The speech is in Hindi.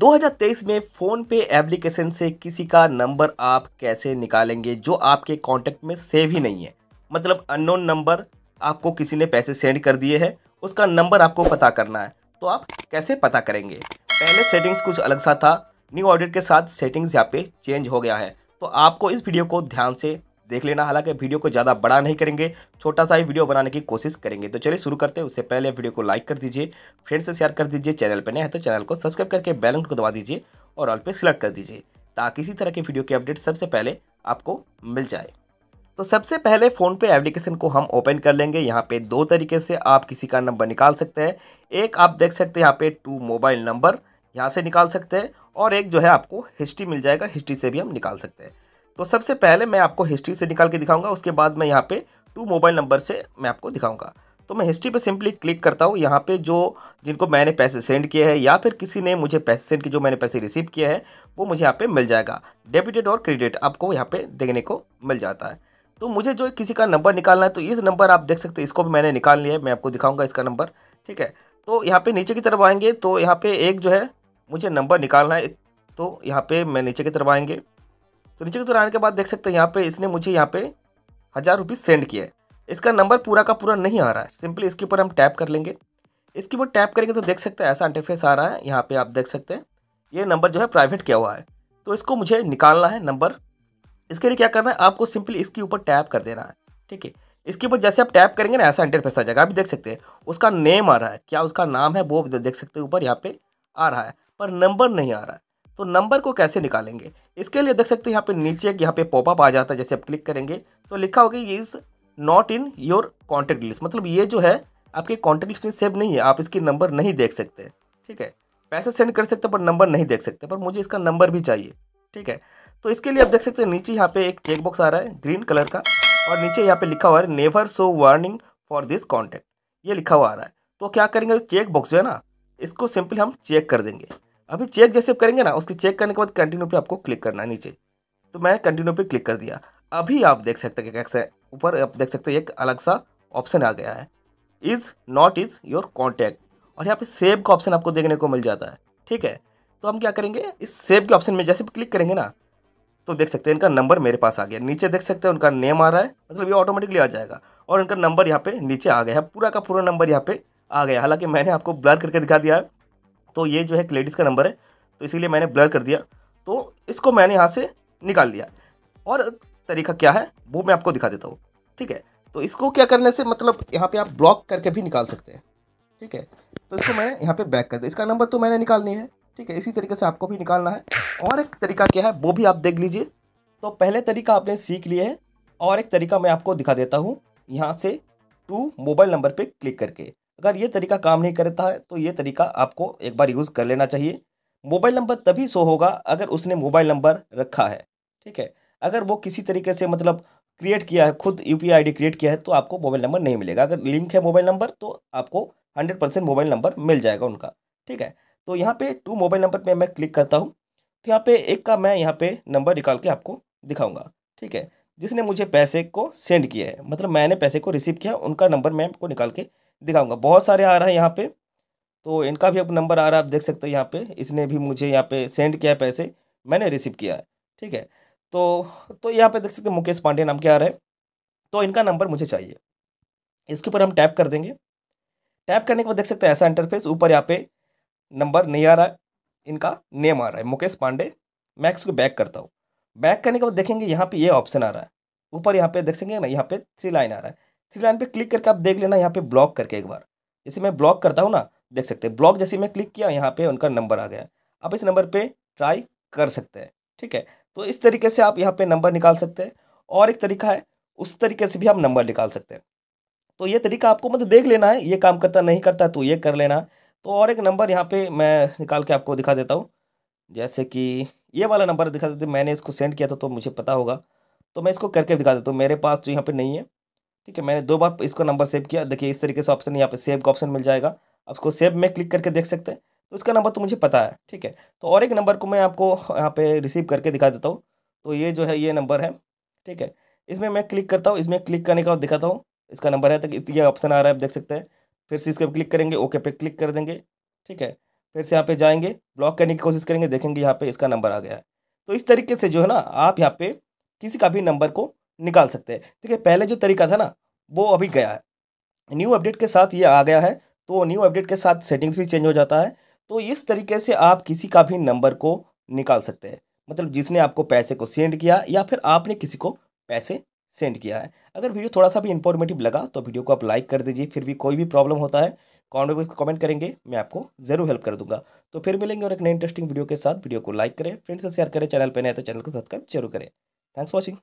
2023 में फ़ोन पे एप्लीकेशन से किसी का नंबर आप कैसे निकालेंगे जो आपके कांटेक्ट में सेव ही नहीं है मतलब अननोन नंबर आपको किसी ने पैसे सेंड कर दिए हैं उसका नंबर आपको पता करना है तो आप कैसे पता करेंगे पहले सेटिंग्स कुछ अलग सा था न्यू ऑडिट के साथ सेटिंग्स यहाँ पे चेंज हो गया है तो आपको इस वीडियो को ध्यान से देख लेना हालांकि वीडियो को ज़्यादा बड़ा नहीं करेंगे छोटा सा ही वीडियो बनाने की कोशिश करेंगे तो चलिए शुरू करते हैं उससे पहले वीडियो को लाइक कर दीजिए फ्रेंड्स से शेयर कर दीजिए चैनल पर नहीं है तो चैनल को सब्सक्राइब करके बैलन को दबा दीजिए और ऑल पर सिलेक्ट कर दीजिए ताकि इसी तरह के वीडियो की अपडेट सबसे पहले आपको मिल जाए तो सबसे पहले फ़ोनपे एप्लीकेशन को हम ओपन कर लेंगे यहाँ पे दो तरीके से आप किसी का नंबर निकाल सकते हैं एक आप देख सकते हैं यहाँ पे टू मोबाइल नंबर यहाँ से निकाल सकते हैं और एक जो है आपको हिस्ट्री मिल जाएगा हिस्ट्री से भी हम निकाल सकते हैं तो सबसे पहले मैं आपको हिस्ट्री से निकाल के दिखाऊंगा उसके बाद मैं यहाँ पे टू मोबाइल नंबर से मैं आपको दिखाऊंगा तो मैं हिस्ट्री पे सिंपली क्लिक करता हूँ यहाँ पे जो जिनको मैंने पैसे सेंड किए हैं या फिर किसी ने मुझे पैसे सेंड किए जो मैंने पैसे रिसीव किए हैं वो मुझे यहाँ पर मिल जाएगा डेबिटेड और क्रेडिट आपको यहाँ पर देखने को मिल जाता है तो मुझे जो किसी का नंबर निकालना है तो इस नंबर आप देख सकते हैं इसको भी मैंने निकाल लिया है मैं आपको दिखाऊँगा इसका नंबर ठीक है तो यहाँ पर नीचे की तरफ आएँगे तो यहाँ पर एक जो है मुझे नंबर निकालना है तो यहाँ पे मैं नीचे की तरफ आएंगे तो नीचे की तरफ आने के बाद देख सकते हैं यहाँ पे इसने मुझे यहाँ पे हज़ार रुपीज़ सेंड किया है इसका नंबर पूरा का पूरा नहीं आ रहा है सिंपली इसके ऊपर हम टैप कर लेंगे इसके ऊपर टैप करेंगे तो देख सकते हैं ऐसा इंटरफेस आ रहा है यहाँ पे आप देख सकते हैं ये नंबर जो है प्राइवेट किया हुआ है तो इसको मुझे निकालना है नंबर इसके लिए क्या करना है आपको सिंपली इसके ऊपर टैप कर देना है ठीक है इसके ऊपर जैसे आप टैप करेंगे ना ऐसा इंटरफेस आ जाएगा आप देख सकते हैं उसका नेम आ रहा है क्या उसका नाम है वो देख सकते हैं ऊपर यहाँ पे आ रहा है पर नंबर नहीं आ रहा है तो नंबर को कैसे निकालेंगे इसके लिए देख सकते हैं यहाँ पे नीचे एक यहाँ पे पॉपअप आ जाता है जैसे आप क्लिक करेंगे तो लिखा होगा ये is not in your contact list मतलब ये जो है आपके कॉन्टैक्ट लिस्ट में सेव नहीं है आप इसकी नंबर नहीं देख सकते ठीक है पैसे सेंड कर सकते पर नंबर नहीं देख सकते पर मुझे इसका नंबर भी चाहिए ठीक है तो इसके लिए आप देख सकते हैं नीचे यहाँ पे एक चेक बॉक्स आ रहा है ग्रीन कलर का और नीचे यहाँ पे लिखा हुआ है never show warning for this contact ये लिखा हुआ आ रहा है तो क्या करेंगे चेक बॉक्स जो है ना इसको सिंपली हम चेक कर देंगे अभी चेक जैसे आप करेंगे ना उसके चेक करने के बाद कंटिन्यू पे आपको क्लिक करना है नीचे तो मैंने कंटिन्यू पे क्लिक कर दिया अभी आप देख सकते हैं कैसे ऊपर आप देख सकते हैं एक अलग सा ऑप्शन आ गया है is not is your contact और यहाँ पे सेव का ऑप्शन आपको देखने को मिल जाता है ठीक है तो हम क्या करेंगे इस सेव के ऑप्शन में जैसे क्लिक करेंगे ना तो देख सकते हैं इनका नंबर मेरे पास आ गया नीचे देख सकते हैं उनका नेम आ रहा है मतलब ये ऑटोमेटिकली आ जाएगा और इनका नंबर यहाँ पे नीचे आ गया है पूरा का पूरा नंबर यहाँ पे आ गया हालांकि मैंने आपको ब्लर करके दिखा दिया है तो ये जो है एक लेडीज़ का नंबर है तो इसीलिए मैंने ब्लर कर दिया तो इसको मैंने यहाँ से निकाल लिया और तरीका क्या है वो मैं आपको दिखा देता हूँ ठीक है तो इसको क्या करने से मतलब यहाँ पे आप ब्लॉक करके भी निकाल सकते हैं ठीक है तो इसको मैंने यहाँ पे बैक कर दिया इसका नंबर तो मैंने निकालनी है ठीक है इसी तरीके से आपको भी निकालना है और एक तरीका क्या है वो भी आप देख लीजिए तो पहले तरीका आपने सीख लिया है और एक तरीका मैं आपको दिखा देता हूँ यहाँ से टू मोबाइल नंबर पर क्लिक करके अगर ये तरीका काम नहीं करता है तो ये तरीका आपको एक बार यूज़ कर लेना चाहिए मोबाइल नंबर तभी शो होगा अगर उसने मोबाइल नंबर रखा है ठीक है अगर वो किसी तरीके से मतलब क्रिएट किया है खुद यू पी क्रिएट किया है तो आपको मोबाइल नंबर नहीं मिलेगा अगर लिंक है मोबाइल नंबर तो आपको हंड्रेड परसेंट मोबाइल नंबर मिल जाएगा उनका ठीक है तो यहाँ पर टू मोबाइल नंबर पर मैं क्लिक करता हूँ तो यहाँ पे एक का मैं यहाँ पे नंबर निकाल के आपको दिखाऊंगा ठीक है जिसने मुझे पैसे को सेंड किया है मतलब मैंने पैसे को रिसीव किया उनका नंबर मैं आपको निकाल के दिखाऊंगा बहुत सारे आ रहे हैं यहाँ पे तो इनका भी अब नंबर आ रहा है आप देख सकते हैं यहाँ पे इसने भी मुझे यहाँ पे सेंड किया है पैसे मैंने रिसीव किया है ठीक है तो तो यहाँ पे देख सकते हैं मुकेश पांडे नाम के आ रहा है तो इनका नंबर मुझे चाहिए इसके ऊपर हम टैप कर देंगे टैप करने के बाद देख सकते हैं ऐसा इंटरफेस ऊपर यहाँ पे नंबर नहीं आ रहा है इनका नेम आ रहा है मुकेश पांडे मैं इसको बैक करता हूँ बैक करने के बाद देखेंगे यहाँ पे ये ऑप्शन आ रहा है ऊपर यहाँ पे देख सकेंगे ना यहाँ पे थ्री लाइन आ रहा है थ्री लाइन पे क्लिक करके आप देख लेना यहाँ पे ब्लॉक करके एक बार जैसे मैं ब्लॉक करता हूँ ना देख सकते हैं ब्लॉक जैसे मैं क्लिक किया यहाँ पे उनका नंबर आ गया आप इस नंबर पे ट्राई कर सकते हैं ठीक है तो इस तरीके से आप यहाँ पे नंबर निकाल सकते हैं और एक तरीका है उस तरीके से भी आप नंबर निकाल सकते हैं तो ये तरीका आपको मतलब देख लेना है ये काम करता नहीं करता तो ये कर लेना तो और एक नंबर यहाँ पे मैं निकाल के आपको दिखा देता हूँ जैसे कि ये वाला नंबर दिखा देते मैंने इसको सेंड किया था तो मुझे पता होगा तो मैं इसको करके दिखा देता हूँ मेरे पास जो तो यहाँ पर नहीं है ठीक है मैंने दो बार इसको नंबर सेव किया देखिए इस तरीके से ऑप्शन यहाँ पे सेव का ऑप्शन मिल जाएगा आप उसको सेव में क्लिक करके देख सकते हैं तो इसका नंबर तो मुझे पता है ठीक है तो और एक नंबर को मैं आपको यहाँ पे रिसीव करके दिखा देता हूँ तो ये जो है ये नंबर है ठीक है इसमें मैं क्लिक करता हूँ इसमें क्लिक करने का दिखाता हूँ इसका नंबर है तो ये ऑप्शन आ रहा है आप देख सकते हैं फिर से इसके क्लिक करेंगे ओके पे क्लिक कर देंगे ठीक है फिर से यहाँ पे जाएंगे ब्लॉक करने की कोशिश करेंगे देखेंगे यहाँ पर इसका नंबर आ गया है तो इस तरीके से जो है ना आप यहाँ पर किसी का भी नंबर को निकाल सकते हैं ठीक है पहले जो तरीका था ना वो अभी गया है न्यू अपडेट के साथ ये आ गया है तो न्यू अपडेट के साथ सेटिंग्स भी चेंज हो जाता है तो इस तरीके से आप किसी का भी नंबर को निकाल सकते हैं मतलब जिसने आपको पैसे को सेंड किया या फिर आपने किसी को पैसे सेंड किया है अगर वीडियो थोड़ा सा भी इंफॉर्मेटिव लगा तो वीडियो को आप लाइक कर दीजिए फिर भी कोई भी प्रॉब्लम होता है कॉमेंट में कमेंट करेंगे मैं आपको जरूर हेल्प कर दूंगा तो फिर मिलेंगे और एक नई इंटरेस्टिंग वीडियो के साथ वीडियो को लाइक करें फ्रेंड्स से शेयर करें चैनल पर नए तो चैनल को सब्सक्राइब जरूर करें थैंक्स वॉचिंग